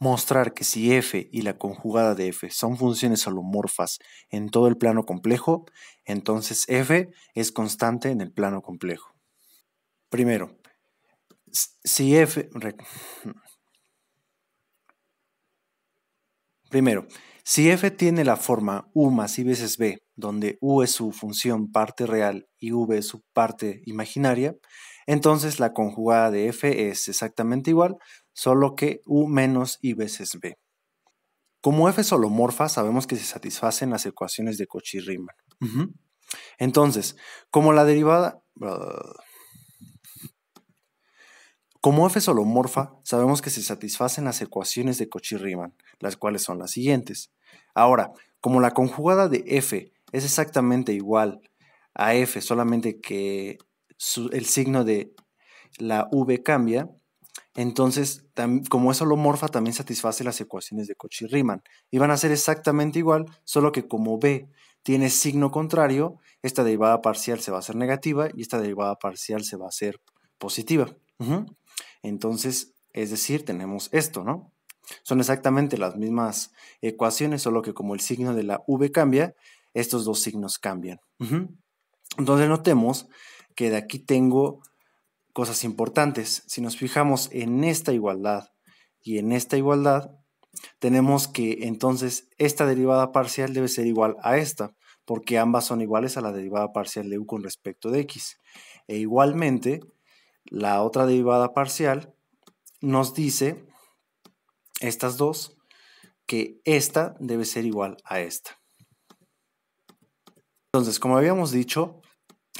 mostrar que si f y la conjugada de f son funciones holomorfas en todo el plano complejo, entonces f es constante en el plano complejo. Primero, si f... Primero, si f tiene la forma u más i veces b, donde u es su función parte real y v es su parte imaginaria, entonces la conjugada de f es exactamente igual, solo que U menos I veces B. Como F es holomorfa, sabemos que se satisfacen las ecuaciones de Cauchy-Riemann. Entonces, como la derivada... Como f es holomorfa, sabemos que se satisfacen las ecuaciones de Cauchy-Riemann, las cuales son las siguientes. Ahora, como la conjugada de f es exactamente igual a f, solamente que el signo de la v cambia, entonces, como es holomorfa, también satisface las ecuaciones de Cauchy-Riemann. Y van a ser exactamente igual, solo que como B tiene signo contrario, esta derivada parcial se va a hacer negativa y esta derivada parcial se va a hacer positiva. Entonces, es decir, tenemos esto, ¿no? Son exactamente las mismas ecuaciones, solo que como el signo de la V cambia, estos dos signos cambian. Entonces, notemos que de aquí tengo cosas importantes. Si nos fijamos en esta igualdad y en esta igualdad, tenemos que entonces esta derivada parcial debe ser igual a esta, porque ambas son iguales a la derivada parcial de u con respecto de x. E igualmente, la otra derivada parcial nos dice, estas dos, que esta debe ser igual a esta. Entonces, como habíamos dicho,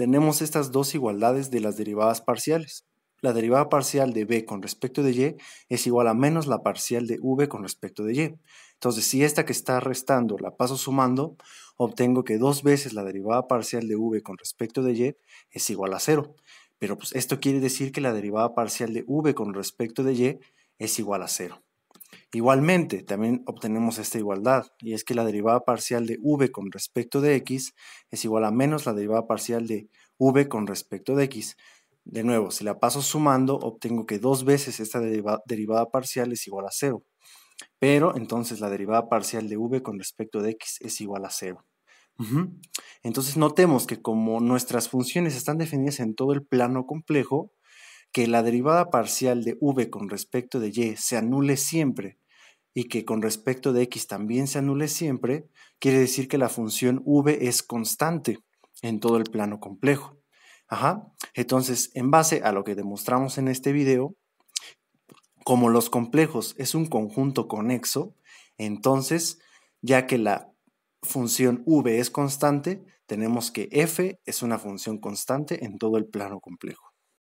tenemos estas dos igualdades de las derivadas parciales. La derivada parcial de b con respecto de y es igual a menos la parcial de v con respecto de y. Entonces, si esta que está restando la paso sumando, obtengo que dos veces la derivada parcial de v con respecto de y es igual a cero. Pero pues esto quiere decir que la derivada parcial de v con respecto de y es igual a cero. Igualmente, también obtenemos esta igualdad, y es que la derivada parcial de v con respecto de x es igual a menos la derivada parcial de v con respecto de x. De nuevo, si la paso sumando, obtengo que dos veces esta derivada parcial es igual a cero. Pero entonces la derivada parcial de v con respecto de x es igual a cero. Entonces notemos que como nuestras funciones están definidas en todo el plano complejo, que la derivada parcial de v con respecto de y se anule siempre y que con respecto de x también se anule siempre, quiere decir que la función v es constante en todo el plano complejo. Ajá. Entonces, en base a lo que demostramos en este video, como los complejos es un conjunto conexo, entonces, ya que la función v es constante, tenemos que f es una función constante en todo el plano complejo.